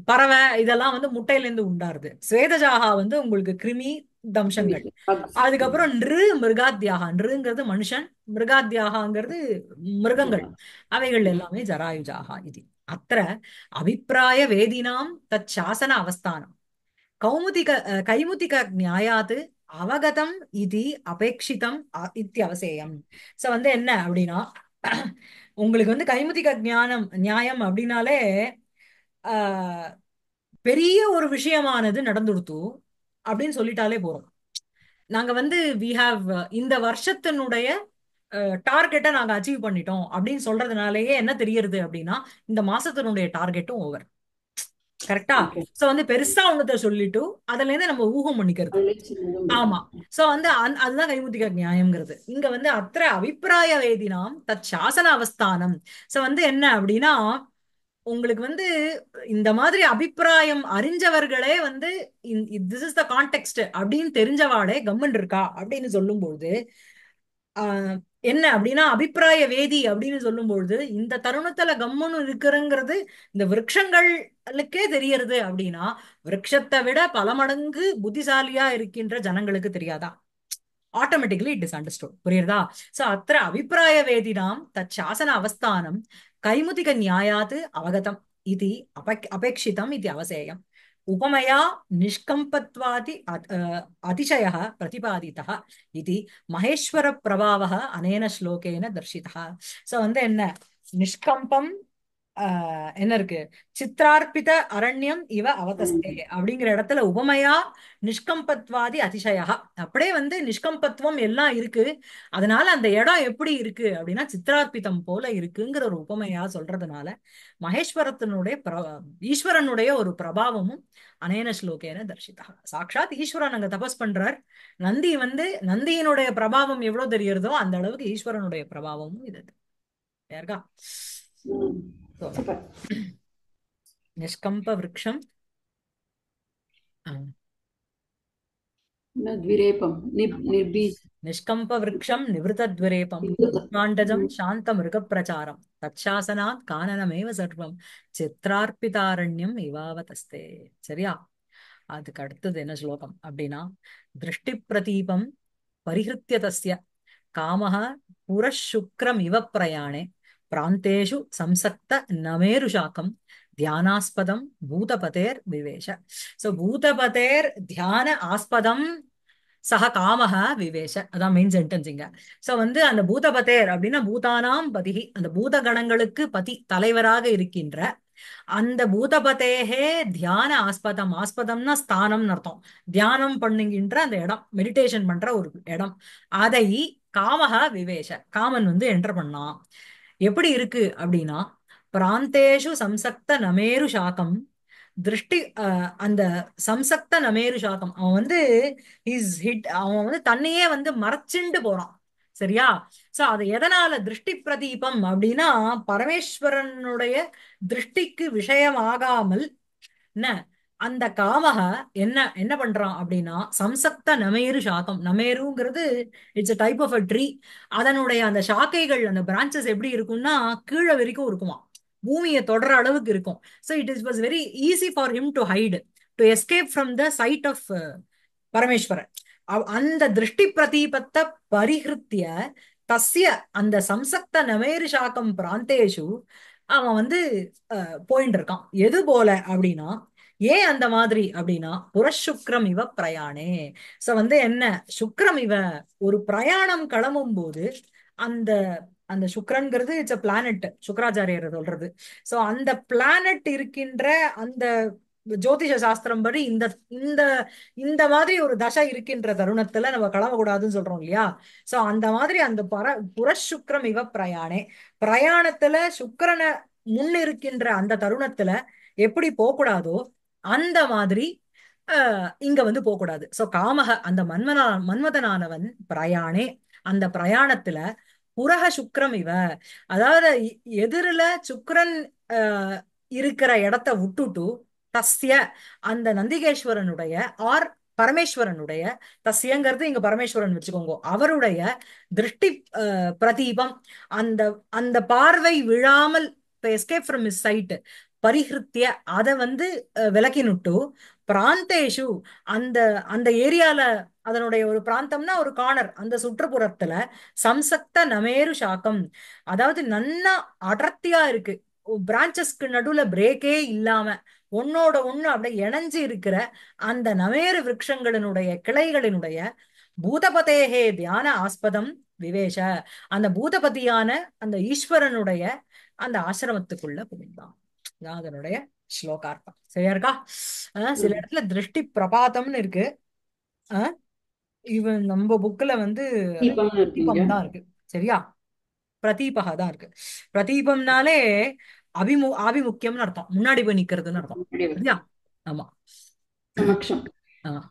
பறவை இதெல்லாம் வந்து முட்டையிலேருந்து உண்டாருது ஸ்வேதஜாகா வந்து உங்களுக்கு கிருமி தம்சங்கள் அதுக்கப்புறம் நிரு மிருகாத்யாகா நிருங்கிறது மனுஷன் மிருகாத்யாகாங்கிறது மிருகங்கள் அவைகள் எல்லாமே ஜராயுஜாகா இது அத்த அபிப்பிராய வேதினாம் தத் சாசன அவஸ்தானம் கௌமுதிக கைமுதிக நியாயாது அவகதம் இது அபேட்சிதம் இத்தியவசேயம் சோ வந்து என்ன அப்படின்னா உங்களுக்கு வந்து கைமுதிக ஞானம் நியாயம் அப்படின்னாலே பெரிய ஒரு விஷயமானது நடந்துடுத்து அப்படின்னு சொல்லிட்டாலே போறோம் நாங்க வந்து வி ஹாவ் இந்த வருஷத்தினுடைய டார்கெட்டை நாங்க அச்சீவ் பண்ணிட்டோம் அப்படின்னு சொல்றதுனாலயே என்ன தெரியறது அப்படின்னா இந்த மாசத்தினுடைய டார்கெட்டும் ஓவர் கரெக்டா சோ வந்து பெருசா ஒண்ணுத சொல்லிட்டு அதுல இருந்து நம்ம ஊகம் பண்ணிக்கிறது ஆமா சோ வந்து அதுதான் கைமுத்திக நியாயம்ங்கிறது இங்க வந்து அத்த அபிப்பிராய வேதினாம் தத் சாசன அவஸ்தானம் சோ வந்து என்ன அப்படின்னா உங்களுக்கு வந்து இந்த மாதிரி அபிப்பிராயம் அறிஞ்சவர்களே வந்து திஸ் இஸ் த கான்டெக்ட் அப்படின்னு தெரிஞ்சவாடே கம்மன் இருக்கா அப்படின்னு சொல்லும் பொழுது என்ன அப்படின்னா அபிப்பிராய வேதி அப்படின்னு சொல்லும்பொழுது இந்த தருணத்துல கம்மனு இருக்கிறங்கிறது இந்த விரக்ஷங்களுக்கே தெரியறது அப்படின்னா விரக்ஷத்தை விட பல மடங்கு புத்திசாலியா இருக்கின்ற ஜனங்களுக்கு தெரியாதா ஆட்டோமேட்டிக்கலி இட் இஸ் அண்டர்ஸ்டுட் புரியுறதா சோ அத்த அபிப்பிராய வேதினாம் தச்சாசன அவஸ்தானம் கைமுதிக நியாயாத்து அவகதம் இது அபேட்சிதம் இது அவசேயம் उपमया निष्कम्पत्वादि अतिशयः प्रतिपादितः इति महेश्वरप्रभावः अनेन श्लोकेन दर्शितः सो வந்து என்ன நிஷ்கம்பம் ஆஹ் என்ன இருக்கு சித்திரார்பித அரண்யம் இவ அவதஸ்தே அப்படிங்கிற இடத்துல உபமையா நிஷ்கம்பத்வாதி அதிசயா அப்படியே வந்து நிஷ்கம்பத்துவம் எல்லாம் இருக்கு அதனால அந்த இடம் எப்படி இருக்கு அப்படின்னா சித்திரார்பிதம் போல இருக்குங்கிற ஒரு உபமையா சொல்றதுனால மகேஸ்வரத்தினுடைய ஈஸ்வரனுடைய ஒரு பிரபாவமும் அனேன ஸ்லோகேன தர்ஷிதா சாட்சாத் ஈஸ்வரன் அங்க தபஸ் பண்றார் நந்தி வந்து நந்தியினுடைய பிரபாவம் எவ்வளவு தெரியறதோ அந்த அளவுக்கு ஈஸ்வரனுடைய பிரபாவமும் இது இருக்கா நிஷ்கம்ப விரக்ஷம் நிஷ்கம்பவృక్షம் நிவத்தத்விரேபம் காண்டஜம் சாந்த மிருகப்பிரச்சாரம் தச்சாசனாத் காணனமேவ சர்வம் சித்திரார்ப்பிதாரண்யம் இவாவதஸ்தே சரியா அதுக்கு அடுத்தது என்ன ஸ்லோகம் அப்படின்னா திருஷ்டி பிரதீபம் பரிஹிருத்திய தஸ்ய காம புரஷுக்ரம் இவ பிரயாணே பிராந்தேஷு சம்சக்த நமேரு சாக்கம் தியானாஸ்பதம் பூதபதேர் விவேஷ சோ பூதபதேர் தியான ஆஸ்பதம் சக காமக விவேஷ அதான் மெயின் சென்டென்சிங்க சோ வந்து அந்த பூதபதேர் அப்படின்னா பூதானாம் பதிகி அந்த பூத கணங்களுக்கு பதி தலைவராக இருக்கின்ற அந்த பூதபதேகே தியான ஆஸ்பதம் ஆஸ்பதம்னா ஸ்தானம்னு அர்த்தம் தியானம் பண்ணுகின்ற அந்த இடம் மெடிடேஷன் பண்ற ஒரு இடம் அதை காமக விவேஷ காமன் வந்து என்டர் பண்ணான் எப்படி இருக்கு அப்படின்னா பிராந்தேஷு சம்சக்த நமேரு சாக்கம் திருஷ்டி அந்த சம்சக்த நமேரு சாக்கம் அவன் வந்து இஸ் ஹிட் அவன் வந்து தன்னையே வந்து மறைச்சுண்டு போறான் சரியா சோ அது எதனால திருஷ்டி பிரதீபம் அப்படின்னா பரமேஸ்வரனுடைய திருஷ்டிக்கு விஷயமாகாமல் என்ன அந்த காமக என்ன என்ன பண்றான் அப்படின்னா சம்சக்த நமேரு சாக்கம் நமேருங்கிறது it's a type of a tree அதனுடைய அந்த சாக்கைகள் அந்த பிரான்ச்சஸ் எப்படி இருக்கும்னா கீழே வரைக்கும் இருக்குமா பூமியை தொடர அளவுக்கு இருக்கும் so it is was very easy for him to hide to escape from the sight of Parameswaran அந்த திருஷ்டி பிரதீபத்தை பரிகிருத்திய தஸ்ய அந்த சம்சக்த நமேரு சாக்கம் பிராந்தேஷு அவன் வந்து போயிட்டு இருக்கான் எது போல அப்படின்னா ஏன் அந்த மாதிரி அப்படின்னா புறசுக்ரம் இவ பிரயாணே சோ வந்து என்ன சுக்ரம் இவ ஒரு பிரயாணம் கிளம்பும் போது அந்த அந்த சுக்ரன்கிறது இட்ஸ் அ பிளானட் சுக்கராச்சாரியர் சொல்றது சோ அந்த பிளானட் இருக்கின்ற அந்த ஜோதிஷ சாஸ்திரம் படி இந்த இந்த இந்த மாதிரி ஒரு தசை இருக்கின்ற தருணத்துல நம்ம கூடாதுன்னு சொல்றோம் இல்லையா சோ அந்த மாதிரி அந்த பர புறசுக்ரம் இவ பிரயாணே பிரயாணத்துல சுக்கரனை முன்னிருக்கின்ற அந்த தருணத்துல எப்படி போகக்கூடாதோ அந்த மாதிரி இங்க வந்து போகக்கூடாது சோ காமக அந்த மன்மனா மன்மதனானவன் பிரயாணே அந்த பிரயாணத்துல புரக சுக்கரம் இவ அதாவது எதிரில சுக்கரன் இருக்கிற இடத்த விட்டுட்டு தஸ்ய அந்த நந்திகேஸ்வரனுடைய ஆர் பரமேஸ்வரனுடைய தசியங்கிறது இங்க பரமேஸ்வரன் வச்சுக்கோங்க அவருடைய திருஷ்டி பிரதீபம் அந்த அந்த பார்வை விழாமல் எஸ்கேப் ஃப்ரம் இஸ் சைட் பரிஹிருத்திய அதை வந்து விளக்கினுட்டு பிராந்தேஷு அந்த அந்த ஏரியால அதனுடைய ஒரு பிராந்தம்னா ஒரு கார்னர் அந்த சுற்றுப்புறத்துல சம்சக்த நமேரு சாக்கம் அதாவது நன்னா அடர்த்தியா இருக்கு பிரான்ச்சஸ்க்கு நடுவுல பிரேக்கே இல்லாம ஒன்னோட ஒண்ணு அப்படியே இணைஞ்சு இருக்கிற அந்த நமேறு விரக்ஷங்களினுடைய கிளைகளினுடைய பூதபதேகே தியான ஆஸ்பதம் விவேஷ அந்த பூதபதியான அந்த ஈஸ்வரனுடைய அந்த ஆசிரமத்துக்குள்ள புகுந்தான் இதான் அதனுடைய ஸ்லோகார்த்தம் சரியா இருக்கா சில இடத்துல திருஷ்டி பிரபாதம்னு இருக்கு இவன் நம்ம புக்ல வந்து தீபம் தான் இருக்கு சரியா பிரதீபகா தான் இருக்கு பிரதீபம்னாலே அபிமு ஆபிமுக்கியம்னு அர்த்தம் முன்னாடி போய் நிக்கிறதுன்னு அர்த்தம் சரியா ஆமா ஆஹ்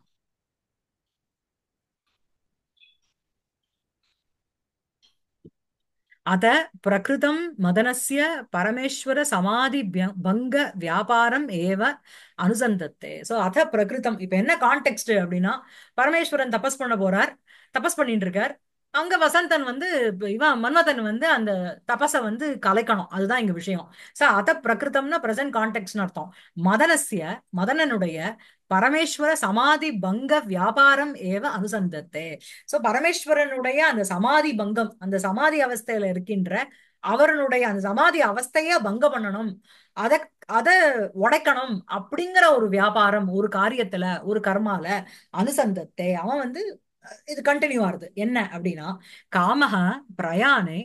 அத பிரகிருதம் மதனசிய பரமேஸ்வர சமாதி பங்க வியாபாரம் ஏவ அனுசந்தத்தே ஸோ அத பிரகிருதம் இப்ப என்ன கான்டெக்ட் அப்படின்னா பரமேஸ்வரன் தபஸ் பண்ண போறார் தபஸ் பண்ணிட்டு இருக்கார் அங்க வசந்தன் வந்து இவன் மன்மதன் வந்து அந்த தபசை வந்து கலைக்கணும் அதுதான் இங்க விஷயம் ச அத பிரகிருத்தம்னா பிரசன்ட் கான்டெக்ட்னு அர்த்தம் மதனசிய மதனனுடைய பரமேஸ்வர சமாதி பங்க வியாபாரம் ஏவ அனுசந்தத்தே சோ பரமேஸ்வரனுடைய அந்த சமாதி பங்கம் அந்த சமாதி அவஸ்தையில இருக்கின்ற அவருடைய அந்த சமாதி அவஸ்தைய பங்க பண்ணணும் அத அத உடைக்கணும் அப்படிங்கிற ஒரு வியாபாரம் ஒரு காரியத்துல ஒரு கர்மால அனுசந்தத்தை அவன் வந்து இது கண்டினியூ ஆறுது என்ன அப்படின்னா காமஹ பிரயாணே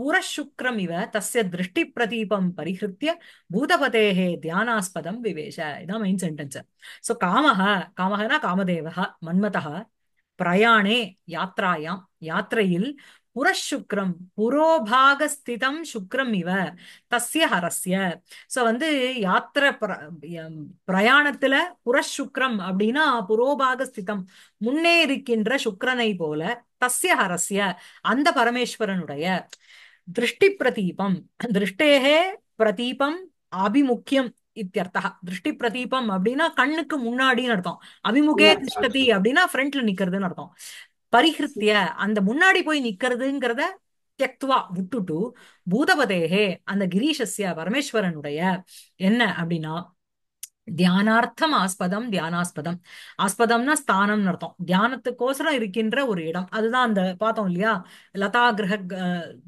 புறசுக்ரம் இவ தஸ்ய திருஷ்டி பிரதீபம் பரிஹிருத்திய பூதபதேகே தியானாஸ்பதம் விவேச இதான் மெயின் சென்டென்ஸ் சோ காமஹ காமஹனா காமதேவஹ மன்மதஹ பிரயாணே யாத்ராயாம் யாத்திரையில் புரோபாக புரோபாகஸ்திதம் சுக்ரம் இவ தஸ்ய ஹரஸ்ய சோ வந்து யாத்திரை பிரயாணத்துல புரசுக்ரம் அப்படின்னா புரோபாகஸ்திதம் முன்னே இருக்கின்ற சுக்ரனை போல தஸ்ய ஹரஸ்ய அந்த பரமேஸ்வரனுடைய திருஷ்டி பிரதீபம் திருஷ்டேகே பிரதீபம் அபிமுக்கியம் இத்தியர்த்தா திருஷ்டி பிரதீபம் அப்படின்னா கண்ணுக்கு முன்னாடின்னு அர்த்தம் அபிமுகே திருஷ்டதி அப்படின்னா ஃப்ரண்ட்ல நிக்கிறதுன்னு அர்த்தம் பரிகிருத்திய அந்த முன்னாடி போய் நிக்கிறதுங்கிறத தியக்துவா விட்டுட்டு பூதபதேகே அந்த கிரீஷஸ்ய பரமேஸ்வரனுடைய என்ன அப்படின்னா தியானார்த்தம் ஆஸ்பதம் தியானாஸ்பதம் ஆஸ்பதம்னா ஸ்தானம்னு அர்த்தம் தியானத்துக்கோசரம் இருக்கின்ற ஒரு இடம் அதுதான் அந்த பார்த்தோம் இல்லையா லதா கிரக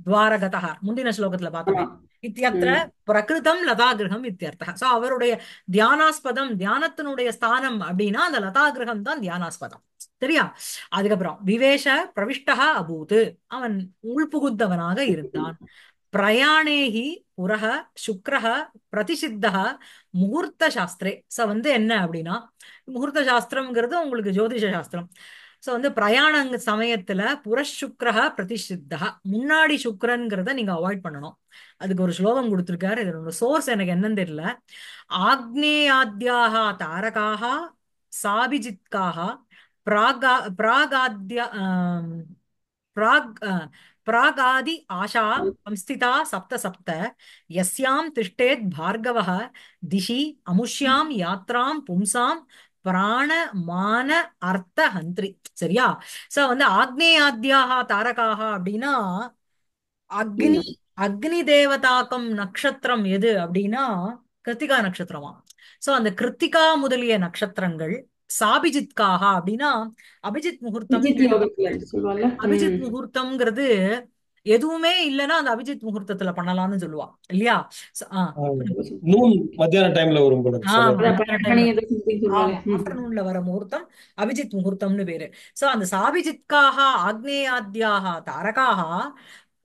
துவாரகதா முந்தின ஸ்லோகத்துல பார்த்தோம் இத்தியத்திர பிரகிருதம் லதா கிரகம் இத்தியர்த்தா சோ அவருடைய தியானாஸ்பதம் தியானத்தினுடைய ஸ்தானம் அப்படின்னா அந்த லதா கிரகம் தான் தியானாஸ்பதம் சரியா அதுக்கப்புறம் விவேஷ பிரவிஷ்டா அபூத்து அவன் உள்புகுந்தவனாக இருந்தான் பிரயாணேகி உரக சுக்ரஹ பிரதிஷித்தக முகூர்த்த சாஸ்திரே ஸோ வந்து என்ன அப்படின்னா முகூர்த்த சாஸ்திரம்ங்கிறது உங்களுக்கு ஜோதிஷ சாஸ்திரம் ஸோ வந்து பிரயாண சமயத்துல புரசுக்ரஹ பிரதிஷித்தகா முன்னாடி சுக்ரன்கிறத நீங்க அவாய்ட் பண்ணணும் அதுக்கு ஒரு ஸ்லோகம் கொடுத்துருக்காரு இதனோட சோர்ஸ் எனக்கு என்னன்னு தெரியல ஆக்னேயாத்யாக தாரகாக சாபிஜித்காக பிராகா பிராகாத்ய பிராக் பிராகாதி ஆஷா संस्थिता சப்த சப்த யஸ்யாம் திஷ்டேத் பார்கவः திஷி அமுஷ்யாம் யாத்ராம் பும்சாம் பிராண மான அர்த்த ஹந்திரி சரியா சோ வந்து ஆக்னேயாத்யாக தாரகாக அப்படின்னா அக்னி அக்னி தேவதாக்கம் நட்சத்திரம் எது அப்படின்னா கிருத்திகா நட்சத்திரமா சோ அந்த கிருத்திகா முதலிய நட்சத்திரங்கள் சாபிஜித்காக அப்படின்னா அபிஜித் முகூர்த்தம் அபிஜித் முகூர்த்தம்ங்கிறது எதுவுமே இல்லைன்னா அந்த அபிஜித் முகூர்த்தத்துல பண்ணலாம்னு சொல்லுவா இல்லையா நூன்ல வர முகூர்த்தம் அபிஜித் முகூர்த்தம்னு பேரு சோ அந்த சாபிஜித்காக ஆக்னேயாத்யாக தாரகாக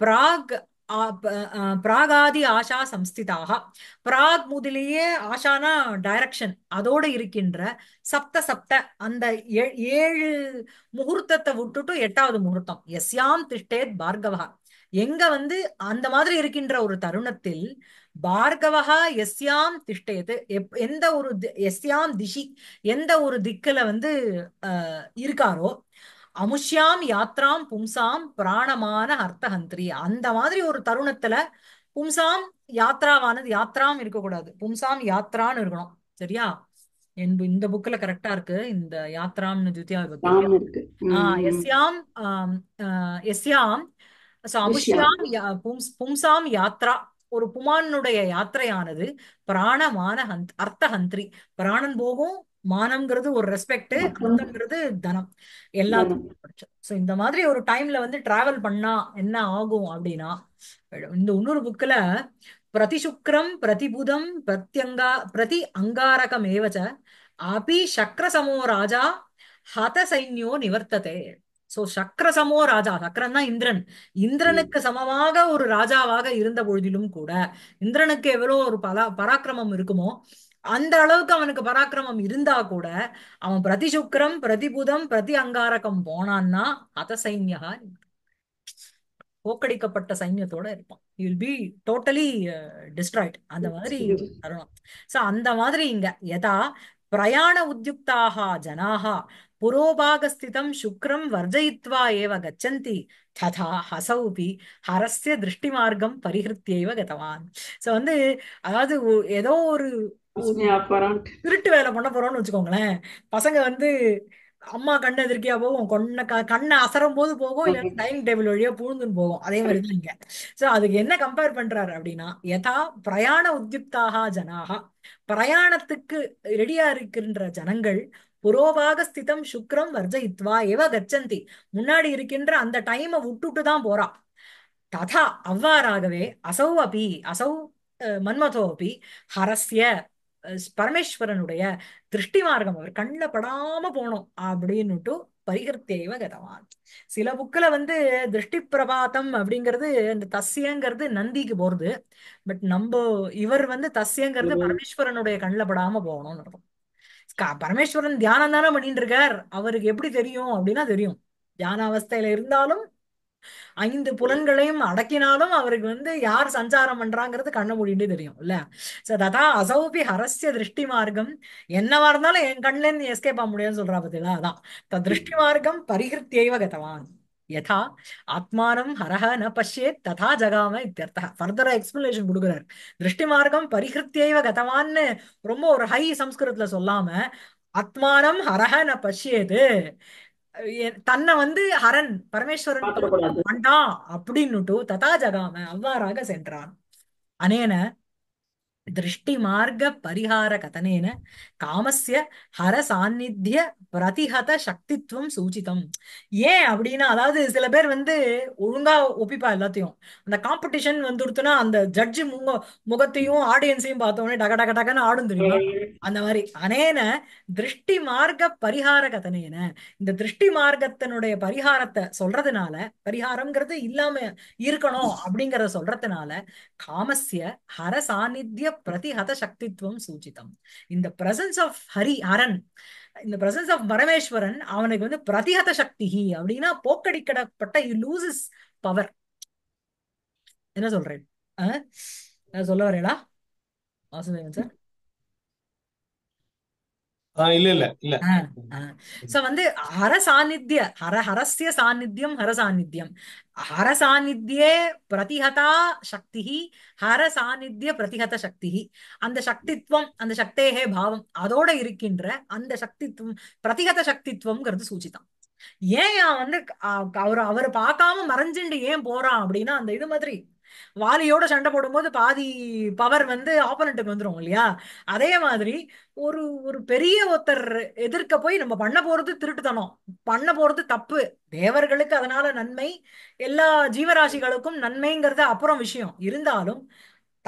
பிராக் பிராகாதி ஆஷா சம்ஸ்திதாக பிராக் முதலியே ஆஷானா டைரக்ஷன் அதோடு இருக்கின்ற சப்த சப்த அந்த ஏழு முகூர்த்தத்தை விட்டுட்டு எட்டாவது முகூர்த்தம் எஸ்யாம் திஷ்டேத் பார்கவா எங்க வந்து அந்த மாதிரி இருக்கின்ற ஒரு தருணத்தில் பார்கவா எஸ்யாம் திஷ்டேது எப் எந்த ஒரு எஸ்யாம் திஷி எந்த ஒரு திக்குல வந்து இருக்காரோ அமுஷ்யாம் யாத்ராம் பும்சாம் பிராணமான அர்த்தஹந்திரி அந்த மாதிரி ஒரு தருணத்துல பும்சாம் யாத்ராவானது யாத்ராம் இருக்கக்கூடாது பும்சாம் யாத்ரான்னு இருக்கணும் சரியா இந்த புக்ல கரெக்டா இருக்கு இந்த யாத்ராம்னு தித்யா ஆஹ் எஸ்யாம் எஸ்யாம் சோ அமுஷ்யாம் பும்சாம் யாத்ரா ஒரு புமானுடைய யாத்திரையானது பிராணமான ஹந்த் அர்த்த ஹந்திரி பிராணன் போகும் மானம்ங்கிறது ஒரு ரெஸ்பெக்ட் அந்தங்கிறது தனம் எல்லாத்துக்கும் ஸோ இந்த மாதிரி ஒரு டைம்ல வந்து டிராவல் பண்ணா என்ன ஆகும் அப்படின்னா இந்த இன்னொரு புக்ல பிரதி சுக்ரம் பிரதிபுதம் பிரத்யங்கா பிரதி அங்காரகம் ஏவச்ச அபி சக்கரசமோ ராஜா ஹத சைன்யோ நிவர்த்ததே சோ சக்கரசமோ ராஜா சக்கரன் தான் இந்திரன் இந்திரனுக்கு சமமாக ஒரு ராஜாவாக இருந்த பொழுதிலும் கூட இந்திரனுக்கு எவ்வளோ ஒரு பலா பராக்கிரமம் இருக்குமோ அந்த அளவுக்கு அவனுக்கு பராக்கிரமம் இருந்தா கூட அவன் பிரதி சுக்கரம் பிரதிபுதம் பிரதி அங்காரகம் போனான்னா அத சைன்யா போக்கடிக்கப்பட்ட சைன்யத்தோட இருப்பான் பி டோட்டலி டிஸ்ட்ராய்ட் அந்த மாதிரி சோ அந்த மாதிரி இங்க எதா பிரயாண உத்தியுக்தாக ஜனாக புரோபாகஸ்திதம் சுக்ரம் வர்ஜயித்வா ஏவ கச்சந்தி ததா ஹசௌபி ஹரஸ்ய திருஷ்டி மார்க்கம் பரிகிருத்தியேவ கதவான் சோ வந்து அதாவது ஏதோ ஒரு திருட்டு வேலை பண்ண போறோம்னு வச்சுக்கோங்களேன் பசங்க வந்து அம்மா கண்ணு எதிர்க்கியா போகும் கொன்ன கண்ணை அசரும் போது போகும் இல்லைன்னா டைனிங் டேபிள் வழியா பூழ்ந்துன்னு போகும் அதே மாதிரி தான் இங்க சோ அதுக்கு என்ன கம்பேர் பண்றாரு அப்படின்னா யதா பிரயாண உத்யுக்தாக ஜனாகா பிரயாணத்துக்கு ரெடியா இருக்கின்ற ஜனங்கள் புரோபாக ஸ்திதம் சுக்ரம் வர்ஜயித்வா எவ கச்சந்தி முன்னாடி இருக்கின்ற அந்த டைமை விட்டுட்டு தான் போறா ததா அவ்வாறாகவே அசௌ அபி அசௌ மன்மதோ அபி ஹரஸ்ய பரமேஸ்வரனுடைய திருஷ்டி மார்க்கம் அவர் கண்ணில் படாம போனோம் அப்படின்னுட்டு பரிகர்த்தேவ கதவான் சில புக்கில் வந்து திருஷ்டி பிரபாத்தம் அப்படிங்கிறது இந்த தஸ்யங்கிறது நந்திக்கு போறது பட் நம்ம இவர் வந்து தஸ்யங்கிறது பரமேஸ்வரனுடைய கண்ணில் படாம போகணும்னு இருக்கும் பரமேஸ்வரன் தியானம் தானே பண்ணிட்டு இருக்கார் அவருக்கு எப்படி தெரியும் அப்படின்னா தெரியும் தியான அவஸ்தையில இருந்தாலும் ஐந்து புலன்களையும் அடக்கினாலும் அவருக்கு வந்து யார் சஞ்சாரம் பண்றாங்கிறது கண்ண மூடிட்டு தெரியும் இல்ல சோ ததா அசௌபி ஹரஸ்ய திருஷ்டி மார்க்கம் என்னவா இருந்தாலும் என் கண்ணுல இருந்து எஸ்கேப் ஆக முடியும்னு சொல்றா பத்தியா அதான் த திருஷ்டி மார்க்கம் பரிகிருத்தியைவ கதவான் யதா ஆத்மானம் ஹரஹ ந பஷ்யேத் ததா ஜகாம இத்தியர்த்த ஃபர்தரா எக்ஸ்பிளேஷன் கொடுக்குறாரு திருஷ்டி மார்க்கம் பரிகிருத்தியைவ கதவான்னு ரொம்ப ஒரு ஹை சம்ஸ்கிருதத்துல சொல்லாம ஆத்மானம் ஹரஹ ந பஷ்யேது தன்னை வந்து ஹரன் பரமேஸ்வரன் வேண்டாம் அப்படின்னுட்டு ததா ஜகாம அவ்வாறாக சென்றான் அனேன மார்க்க పరిహార கதனேன காமசிய ஹர சாநித்திய பிரதிஹத சக்தித்வம் சூச்சிதம் ஏன் அப்படின்னா அதாவது சில பேர் வந்து ஒழுங்கா ஒப்பிப்பா எல்லாத்தையும் அந்த காம்படிஷன் வந்து அந்த ஜட்ஜு முக முகத்தையும் ஆடியன்ஸையும் பார்த்தோன்னே டக டக டகன்னு ஆடும் தெரியும் அந்த மாதிரி அனேன திருஷ்டி மார்க்க பரிகார கதனேன இந்த திருஷ்டி மார்க்கத்தினுடைய பரிகாரத்தை சொல்றதுனால பரிகாரம்ங்கிறது இல்லாம இருக்கணும் அப்படிங்கறத சொல்றதுனால காமஸ்ய ஹர சாநித்திய பிரதிஹத சக்தித்வம் சூச்சிதம் இந்த பிரசன்ஸ் ஆஃப் ஹரி ஹரன் இந்த பிரசன்ஸ் ஆஃப் பரமேஸ்வரன் அவனுக்கு வந்து பிரதிஹத சக்தி அப்படின்னா போக்கடிக்கப்பட்ட யூ லூசஸ் பவர் என்ன சொல்றேன் சொல்ல வரேடா வாசுதேவன் சார் வந்து ஹர சாநித்திய ஹர ஹரஸ்ய சாநித்தியம் ஹர சாநித்தியம் ஹர சாநித்தியே பிரதிஹதா சக்தி ஹர சாநித்திய பிரதிஹத சக்தி அந்த சக்தித்வம் அந்த சக்தேகே பாவம் அதோட இருக்கின்ற அந்த சக்தித்வம் பிரதிஹத சக்தித்வம்ங்கிறது சூச்சிதான் ஏன் வந்து அவர் அவர் பார்க்காம மறைஞ்சிண்டு ஏன் போறான் அப்படின்னா அந்த இது மாதிரி வாலியோட சண்டை போடும்போது பாதி பவர் வந்து ஆப்போனண்ட்டுக்கு வந்துடும் இல்லையா அதே மாதிரி ஒரு ஒரு பெரிய ஒருத்தர் எதிர்க்க போய் நம்ம பண்ண போறது திருட்டுத்தனம் பண்ண போறது தப்பு தேவர்களுக்கு அதனால நன்மை எல்லா ஜீவராசிகளுக்கும் நன்மைங்கிறது அப்புறம் விஷயம் இருந்தாலும்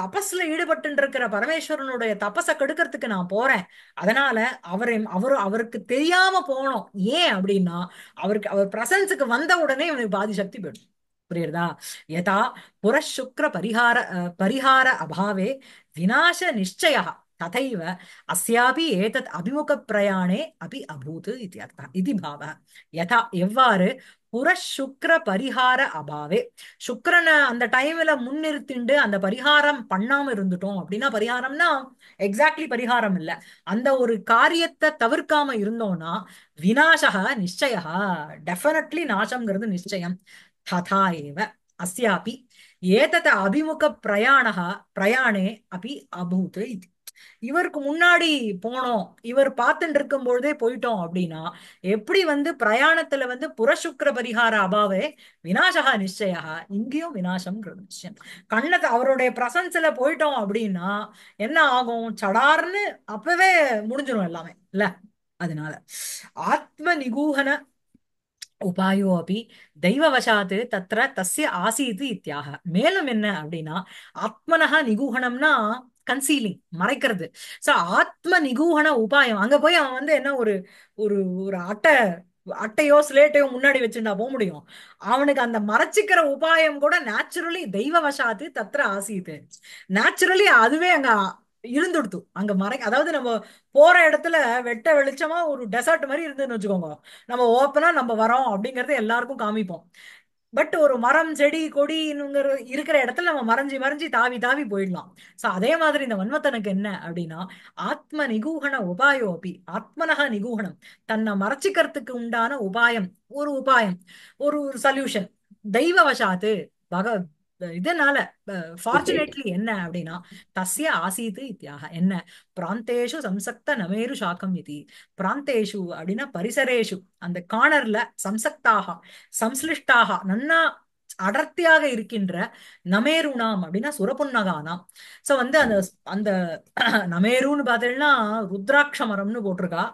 தபஸ்ல ஈடுபட்டு இருக்கிற பரமேஸ்வரனுடைய தபஸை கெடுக்கிறதுக்கு நான் போறேன் அதனால அவரை அவரு அவருக்கு தெரியாம போனோம் ஏன் அப்படின்னா அவருக்கு அவர் பிரசன்ஸுக்கு வந்த உடனே இவனுக்கு பாதி சக்தி போயிடும் புரியுறதா யதா புரசுக்ர பரிகார பரிகார அபாவே விநாச நிச்சய ததைவ அஸ்யாபி ஏதத் அபிமுக பிரயாணே அபி அபூத் இது அர்த்தம் இது பாவ யதா எவ்வாறு புரசுக்ர பரிகார அபாவே சுக்கரனை அந்த டைம்ல முன்னிறுத்திண்டு அந்த பரிகாரம் பண்ணாம இருந்துட்டோம் அப்படின்னா பரிகாரம்னா எக்ஸாக்ட்லி பரிகாரம் இல்ல அந்த ஒரு காரியத்தை தவிர்க்காம இருந்தோம்னா வினாசக நிச்சயா டெஃபினட்லி நாசம்ங்கிறது நிச்சயம் तथा एव अस्यापि ஏதத அபிமுக பிரயாணா பிரயாணே அப்படி அபூத் இது இவருக்கு முன்னாடி போனோம் இவர் பார்த்துட்டு இருக்கும் பொழுதே போயிட்டோம் அப்படின்னா எப்படி வந்து பிரயாணத்துல வந்து புறசுக்கர பரிகார அபாவே வினாசகா நிச்சயா இங்கேயும் வினாசம் நிச்சயம் கண்ணத்தை அவருடைய பிரசன்ஸ்ல போயிட்டோம் அப்படின்னா என்ன ஆகும் சடார்னு அப்பவே முடிஞ்சிடும் எல்லாமே இல்ல அதனால ஆத்ம நிகூகன உபாயோ அப்படி தெய்வவசாத்து தத்திர தஸ்ய ஆசீது இத்தியாக மேலும் என்ன அப்படின்னா ஆத்மனக நிகூகணம்னா கன்சீலிங் மறைக்கிறது சோ ஆத்ம நிகூகண உபாயம் அங்க போய் அவன் வந்து என்ன ஒரு ஒரு ஒரு அட்டை அட்டையோ ஸ்லேட்டையோ முன்னாடி வச்சுட்டா போக முடியும் அவனுக்கு அந்த மறைச்சிக்கிற உபாயம் கூட நேச்சுரலி தெய்வ வசாத்து தத்திர ஆசீது நேச்சுரலி அதுவே அங்க இருந்துடுத்து அங்க மறை அதாவது நம்ம போற இடத்துல வெட்ட வெளிச்சமா ஒரு டெசர்ட் மாதிரி இருந்ததுன்னு வச்சுக்கோங்க நம்ம ஓப்பனா நம்ம வரோம் அப்படிங்கறத எல்லாருக்கும் காமிப்போம் பட் ஒரு மரம் செடி கொடிங்கிற இருக்கிற இடத்துல நம்ம மறைஞ்சி மறைஞ்சி தாவி தாவி போயிடலாம் ஸோ அதே மாதிரி இந்த வன்மத்தனுக்கு என்ன அப்படின்னா ஆத்ம நிகூகண உபாயோபி அப்படி ஆத்மனக நிகூகணம் தன்னை மறைச்சிக்கிறதுக்கு உண்டான உபாயம் ஒரு உபாயம் ஒரு ஒரு சல்யூஷன் வசாத்து பக இதனால ஃபார்ச்சுனேட்லி என்ன அப்படின்னா தசிய ஆசீத்து இத்தியாக என்ன பிராந்தேஷு சம்சக்த நமேரு சாக்கம் இது பிராந்தேஷு அப்படின்னா பரிசரேஷு அந்த காணர்ல சம்சக்தாக சம்ஸ்லிஷ்டாக நன்னா அடர்த்தியாக இருக்கின்ற நமேருணாம் அப்படின்னா சுரப்புன்னகானாம் சோ வந்து அந்த அந்த நமேருன்னு பாத்தீங்கன்னா ருத்ராட்ச மரம்னு போட்டிருக்கா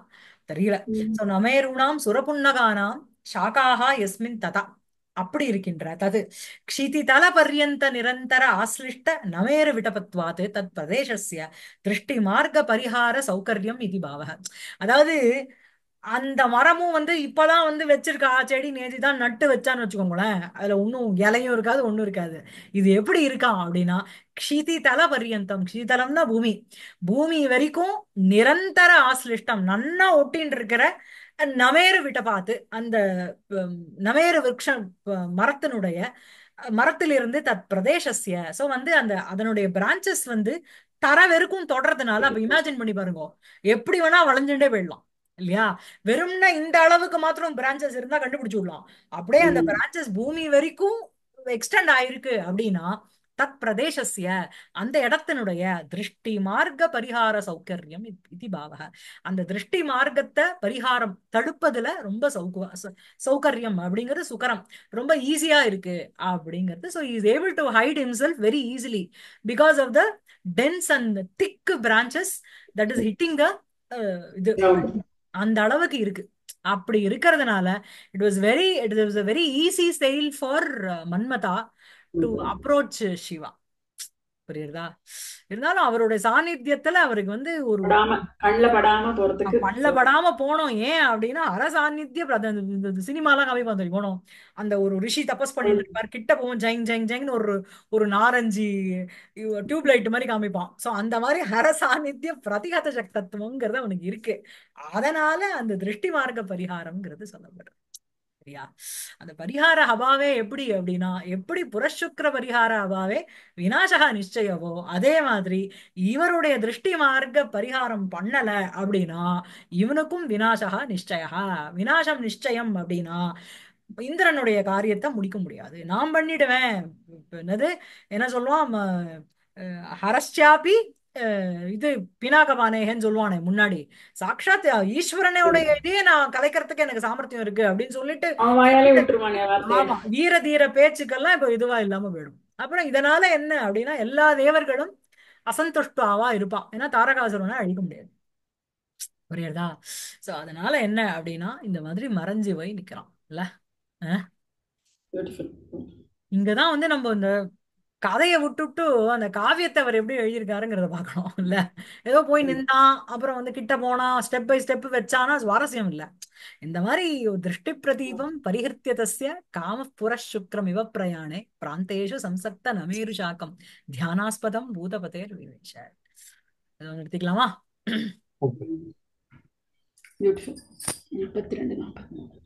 தெரியல சோ நமேருணாம் சுரப்புன்னகானாம் சாக்காக எஸ்மின் ததா அப்படி இருக்கின்ற தது க்ஷிதி தல பர்யந்த நிரந்தர ஆசிலிஷ்ட நவேர விட்டபத்வாத்து தத் பிரதேசிய திருஷ்டி மார்க்க பரிகார சௌகரியம் இது பாவக அதாவது அந்த மரமும் வந்து இப்பதான் வந்து வச்சிருக்கா செடி நேதிதான் நட்டு வச்சான்னு வச்சுக்கோங்களேன் அதுல ஒன்றும் இலையும் இருக்காது ஒன்றும் இருக்காது இது எப்படி இருக்கான் அப்படின்னா தல பரியந்தம் க்ஷிதலம்னா பூமி பூமி வரைக்கும் நிரந்தர ஆசிலிஷ்டம் நன்னா ஒட்டின்னு இருக்கிற நமேறு விட்ட பார்த்து அந்த நமேறு விரக்ஷ மரத்தினுடைய மரத்திலிருந்து தத் பிரதேசிய சோ வந்து அந்த அதனுடைய பிரான்ச்சஸ் வந்து தர வெறுக்கும் தொடர்றதுனால அப்ப இமேஜின் பண்ணி பாருங்க எப்படி வேணா வளைஞ்சுட்டே போயிடலாம் இல்லையா வெறும்னா இந்த அளவுக்கு மாத்திரம் பிரான்ச்சஸ் இருந்தா கண்டுபிடிச்சு விடலாம் அப்படியே அந்த பிரான்ச்சஸ் பூமி வரைக்கும் எக்ஸ்டெண்ட் ஆயிருக்கு அப்படின்னா தத் பிரதேசிய அந்த இடத்தினுடைய திருஷ்டி மார்க்க பரிகார சௌகரியம் இது பாவக அந்த திருஷ்டி மார்க்கத்தை பரிகாரம் தடுப்பதுல ரொம்ப சௌக சௌகரியம் அப்படிங்கிறது சுகரம் ரொம்ப ஈஸியா இருக்கு அப்படிங்கிறது so is able to hide himself very easily because of the dense and thick branches that is hiding the இது அந்த அளவுக்கு இருக்கு அப்படி இருக்கிறதுனால it was very it was very easy செயல் for Manmatha to approach Shiva புரியுறதா இருந்தாலும் அவருடைய சாநித்தியத்துல அவருக்கு வந்து ஒரு கண்ணில் படாம போனோம் ஏன் அப்படின்னா அர சாநித்திய சினிமாலாம் காமி பார்த்தோம் போனோம் அந்த ஒரு ரிஷி தபஸ் பண்ணிட்டு இருப்பார் கிட்ட போவோம் ஜெயின் ஜெங் ஜெங்னு ஒரு ஒரு நாரஞ்சு டியூப்லைட் மாதிரி காமிப்பான் சோ அந்த மாதிரி ஹர சாநித்திய பிரதிகத சக்தத்துவங்கிறது அவனுக்கு இருக்கு அதனால அந்த திருஷ்டி மார்க்க பரிகாரம்ங்கிறது சொல்லப்படுது இல்லையா அந்த பரிகார அபாவே எப்படி அப்படின்னா எப்படி புறசுக்கர பரிகார அபாவே விநாசக நிச்சயவோ அதே மாதிரி இவருடைய திருஷ்டி மார்க்க பரிகாரம் பண்ணல அப்படின்னா இவனுக்கும் விநாசக நிச்சயா வினாசம் நிச்சயம் அப்படின்னா இந்திரனுடைய காரியத்தை முடிக்க முடியாது நான் பண்ணிடுவேன் என்னது என்ன சொல்லுவான் ஹரஸ்யாபி இது பினாகமானேகன்னு சொல்லுவானே முன்னாடி சாக்ஷாத் ஈஸ்வரனோட இதையே நான் கலைக்கிறதுக்கு எனக்கு சாமர்த்தியம் இருக்கு அப்படின்னு சொல்லிட்டு வீர தீர பேச்சுக்கெல்லாம் இப்ப இதுவா இல்லாம போயிடும் அப்புறம் இதனால என்ன அப்படின்னா எல்லா தேவர்களும் அசந்துஷ்டாவா இருப்பான் ஏன்னா தாரகாசுரனை அழிக்க முடியாது புரியுறதா சோ அதனால என்ன அப்படின்னா இந்த மாதிரி மறைஞ்சு போய் நிக்கிறான் இல்ல இங்கதான் வந்து நம்ம இந்த கதையை விட்டுட்டு அந்த காவியத்தை அவர் எப்படி எழுதியிருக்காருங்கிறத பார்க்கணும் இல்ல ஏதோ போய் நின்றான் அப்புறம் வந்து கிட்ட போனா ஸ்டெப் பை ஸ்டெப் வச்சானா சுவாரஸ்யம் இல்ல இந்த மாதிரி திருஷ்டி பிரதீபம் பரிஹர்த்திய தஸ்ய காம புரசுக்ரம் இவ பிரயாணே பிராந்தேஷு சம்சக்த நமேரு சாக்கம் தியானாஸ்பதம் பூதபதேர் விவேஷ நிறுத்திக்கலாமா முப்பத்தி ரெண்டு நாற்பத்தி மூணு